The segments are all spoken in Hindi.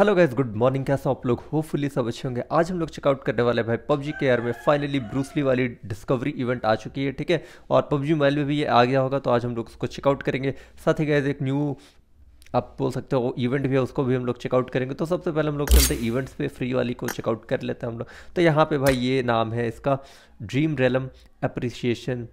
हेलो गाइज गुड मॉर्निंग कैसा आप लोग होपफुली सब अच्छे होंगे आज हम लोग चेकआउट करने वाले भाई पबजी के एयर में फाइनली ब्रूसली वाली डिस्कवरी इवेंट आ चुकी है ठीक है और पबजी मोबाइल में भी ये आ गया होगा तो आज हम लोग उसको चेकआउट करेंगे साथ ही गाइज एक न्यू आप बोल सकते हो इवेंट भी है उसको भी हम लोग चेकआउट करेंगे तो सबसे पहले हम लोग चलते हैं इवेंट्स पे फ्री वाली को चेकआउट कर लेते हैं हम लोग तो यहाँ पे भाई ये नाम है इसका dream realm appreciation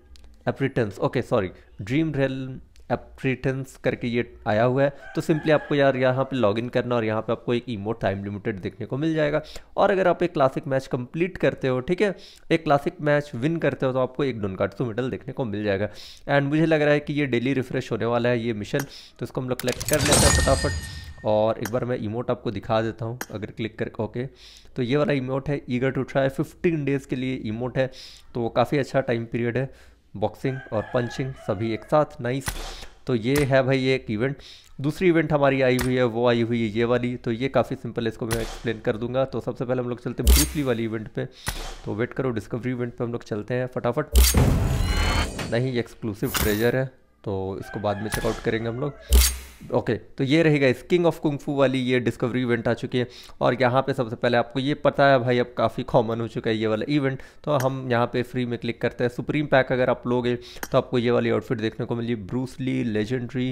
apprentice okay sorry dream realm apprentice करके ये आया हुआ है तो सिंपली आपको यार यहाँ पे लॉगिन करना और यहाँ पे आपको एक इमोट टाइम लिमिटेड देखने को मिल जाएगा और अगर आप एक क्लासिक मैच कंप्लीट करते हो ठीक है एक क्लासिक मैच विन करते हो तो आपको एक डोनकाट्सू मेडल देखने को मिल जाएगा एंड मुझे लग रहा है कि ये डेली रिफ्रेश होने वाला है ये मिशन तो इसको हम लोग कलेक्ट कर लेते हैं फटाफट और एक बार मैं इमोट आपको दिखा देता हूँ अगर क्लिक कर ओके तो ये वाला इमोट है eager to try fifteen days के लिए इमोट है तो काफ़ी अच्छा टाइम पीरियड है बॉक्सिंग और पंचिंग सभी एक साथ नाइस तो ये है भाई ये एक इवेंट दूसरी इवेंट हमारी आई हुई है वो आई हुई है ये वाली तो ये काफ़ी सिंपल है इसको मैं एक्सप्लेन कर दूंगा तो सबसे पहले हम लोग चलते हैं ब्रीफली वाली इवेंट पे तो वेट करो डिस्कवरी इवेंट पे हम लोग चलते हैं फटाफट नहीं ये एक्सक्लूसिव ट्रेजर है तो इसको बाद में चेकआउट करेंगे हम लोग ओके okay, तो ये रहेगा इस किंग ऑफ कुंफू वाली ये डिस्कवरी इवेंट आ चुकी है और यहाँ पे सबसे पहले आपको ये पता है भाई अब काफ़ी कॉमन हो चुका है ये वाला इवेंट तो हम यहाँ पे फ्री में क्लिक करते हैं सुप्रीम पैक अगर आप लोगे तो आपको ये वाली आउटफिट देखने को मिली Bruce Lee legendary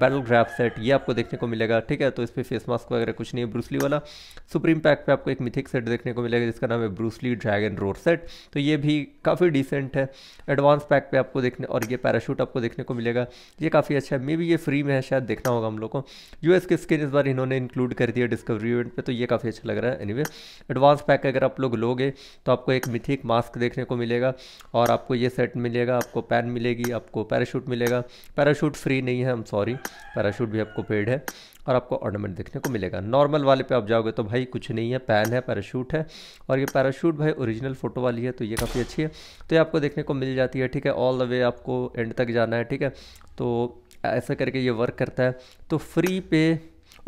battle graph set ये आपको देखने को मिलेगा ठीक है तो इस पर फेस मास्क वगैरह कुछ नहीं है ब्रूसली वाला सुप्रीम पैक पे आपको एक मिथिक सेट देखने को मिलेगा जिसका नाम है ब्रूसली ड्रैगन रोड सेट तो ये भी काफ़ी डिसेंट है एडवांस पैक पे आपको देखने और ये पैराशूट आपको देखने को मिलेगा ये काफ़ी अच्छा है मे बी ये फ्री में है शायद देखना होगा हम लोग को एस के स्किन इस बार इन्होंने इंक्लूड कर दिया डिस्कवरी इवेंट पर तो ये काफ़ी अच्छा लग रहा है वे एडवांस पैक अगर आप लोग लोगे तो आपको एक मिथिक मास्क देखने को मिलेगा और आपको ये सेट मिलेगा आपको पैन मिलेगी आपको पैराशूट मिलेगा पैराशूट फ्री नहीं है आई एम सॉरी पैराशूट भी आपको पेड है और आपको ऑर्नामेंट देखने को मिलेगा नॉर्मल वाले पे आप जाओगे तो भाई कुछ नहीं है पैन है पैराशूट है और ये पैराशूट भाई ओरिजिनल फ़ोटो वाली है तो ये काफ़ी अच्छी है तो ये आपको देखने को मिल जाती है ठीक है ऑल द वे आपको एंड तक जाना है ठीक है तो ऐसा करके ये वर्क करता है तो फ्री पे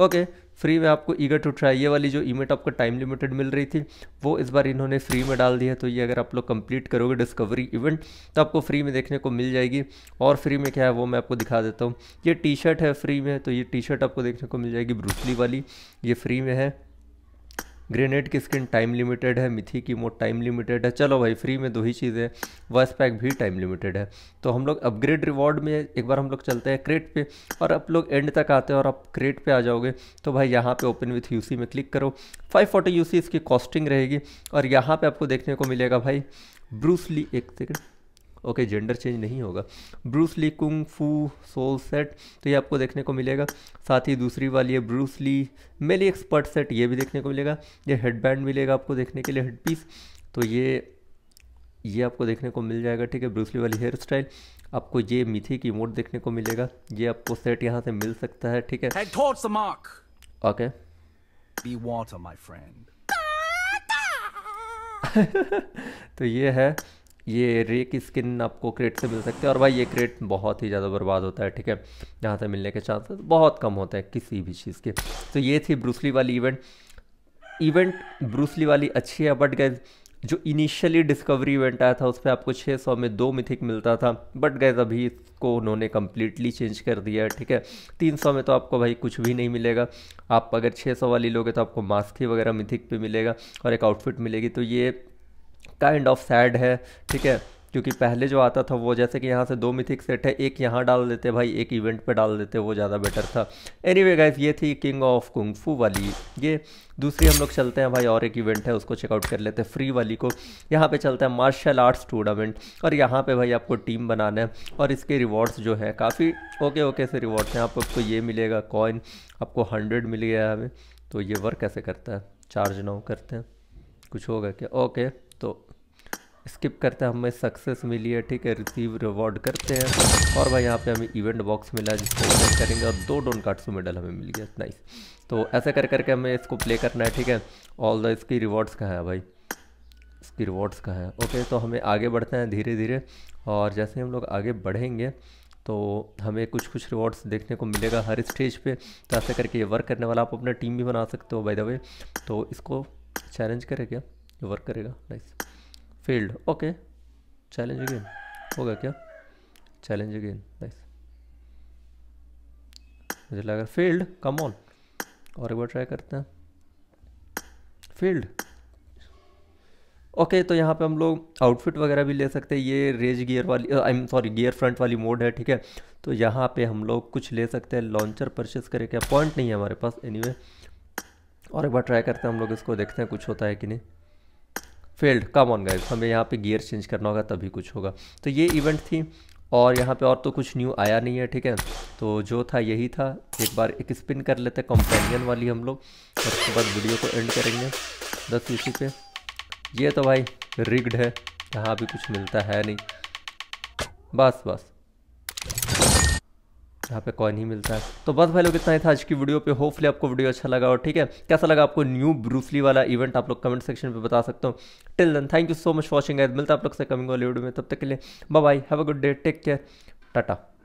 ओके फ्री में आपको ईगर टू ट्राई ये वाली जो ईमेट आपको टाइम लिमिटेड मिल रही थी वो इस बार इन्होंने फ्री में डाल दी है तो ये अगर आप लोग कंप्लीट करोगे डिस्कवरी इवेंट तो आपको फ्री में देखने को मिल जाएगी और फ्री में क्या है वो मैं आपको दिखा देता हूँ ये टी शर्ट है फ्री में तो ये टी शर्ट आपको देखने को मिल जाएगी ब्रूसली वाली ये फ्री में है ग्रेनेड की स्किन टाइम लिमिटेड है मिथी की मोड टाइम लिमिटेड है चलो भाई फ्री में दो ही चीज़ें वॉइस पैक भी टाइम लिमिटेड है तो हम लोग अपग्रेड रिवॉर्ड में एक बार हम लोग चलते हैं क्रेट पे और आप लोग एंड तक आते हैं और आप क्रेट पे आ जाओगे तो भाई यहाँ पे ओपन विथ यूसी में क्लिक करो फाइव फोर्टी इसकी कॉस्टिंग रहेगी और यहाँ पर आपको देखने को मिलेगा भाई ब्रूसली एक सेकेंड ओके जेंडर चेंज नहीं होगा Bruce Lee kung fu soul set तो ये आपको देखने को मिलेगा साथ ही दूसरी वाली है ब्रूस ली मेली एक्सपर्ट सेट ये भी देखने को मिलेगा ये हेडबैंड मिलेगा आपको देखने के लिए हेड पीस तो ये ये आपको देखने को मिल जाएगा ठीक है ब्रूसली वाली हेयर स्टाइल आपको ये मिथी की मोड देखने को मिलेगा ये आपको सेट यहाँ से मिल सकता है ठीक है ओके फ्रेंड तो ये है ये रे की स्किन आपको क्रेट से मिल सकती है और भाई ये क्रेट बहुत ही ज़्यादा बर्बाद होता है ठीक है जहाँ से मिलने के चांसेस बहुत कम होते हैं किसी भी चीज़ के तो ये थी ब्रूसली वाली इवेंट इवेंट ब्रूसली वाली अच्छी है बट गैज जो इनिशियली डिस्कवरी इवेंट आया था उस पर आपको 600 में दो मिथिक मिलता था बट गैज अभी इसको उन्होंने कम्प्लीटली चेंज कर दिया है ठीक है 300 में तो आपको भाई कुछ भी नहीं मिलेगा आप अगर 600 वाली लोगे तो आपको मास्क ही वगैरह मिथिक पे मिलेगा और एक आउटफिट मिलेगी तो ये काइंड ऑफ सैड है ठीक है क्योंकि पहले जो आता था वो जैसे कि यहाँ से दो मिथिक सेट है एक यहाँ डाल देते भाई एक इवेंट पे डाल देते वो ज़्यादा बेटर था एनी वे गाइस ये थी किंग ऑफ कुंग फू वाली ये दूसरी हम लोग चलते हैं भाई और एक इवेंट है उसको चेकआउट कर लेते हैं फ्री वाली को यहाँ पे चलता है मार्शल आर्ट्स टूर्नामेंट और यहाँ पर भाई आपको टीम बनाना है और इसके रिवॉर्ड्स जो है काफ़ी ओके ओके से रिवॉर्ड्स हैं आपको ये मिलेगा कॉइन आपको हंड्रेड मिल गया हमें तो ये वर्क कैसे करता है चार्ज नाउ करते हैं कुछ होगा क्या ओके तो स्किप करते हैं हमें सक्सेस मिली है ठीक है रिसीव रिवॉर्ड करते हैं और भाई यहाँ पे हमें इवेंट बॉक्स मिला जिसको ओपन करेंगे और दो डोन काट्सू मेडल हमें मिल गया नाइस तो ऐसे कर करके हमें इसको प्ले करना है ठीक है ऑल द इसकी रिवॉर्ड्स कहाँ है भाई इसकी रिवॉर्ड्स कहाँ है ओके तो हमें आगे बढ़ते हैं धीरे धीरे और जैसे हम लोग आगे बढ़ेंगे तो हमें कुछ कुछ रिवॉर्ड्स देखने को मिलेगा हर स्टेज पर तो ऐसे करके ये वर्क करने वाला आप अपना टीम भी बना सकते हो भाई द वे तो इसको चैलेंज करें क्या ये वर्क करेगा nice field okay challenge again होगा क्या चैलेंज अगेन नाइस मुझे लग रहा फील्ड कम ऑन और एक बार ट्राई करते हैं फील्ड ओके okay, तो यहाँ पे हम लोग आउटफिट वगैरह भी ले सकते हैं ये रेज गियर वाली I am sorry gear front वाली मोड है ठीक है तो यहाँ पे हम लोग कुछ ले सकते हैं लॉन्चर परचेस करें क्या पॉइंट नहीं है हमारे पास एनीवे anyway, और एक बार ट्राई करते हैं हम लोग इसको देखते हैं कुछ होता है कि नहीं फेल्ड कम ऑन गाइज हमें यहाँ पे गियर चेंज करना होगा तभी कुछ होगा तो ये इवेंट थी और यहाँ पे और तो कुछ न्यू आया नहीं है ठीक है तो जो था यही था एक बार एक स्पिन कर लेते हैं कंपेनियन वाली हम लोग और उसके बाद वीडियो को एंड करेंगे दस इसी पे ये तो भाई रिग्ड है यहाँ भी कुछ मिलता है नहीं बस बस यहाँ पे कॉइन ही मिलता है तो बस भाई लोग इतना ही था आज की वीडियो पे होपफुली आपको वीडियो अच्छा लगा और ठीक है कैसा लगा आपको न्यू ब्रूसली वाला इवेंट आप लोग कमेंट सेक्शन पे बता सकते हो till then thank you so much watching एज मिलता आप लोग से कमिंग वाली वीडियो में तब तक के लिए bye have a good day take care Tata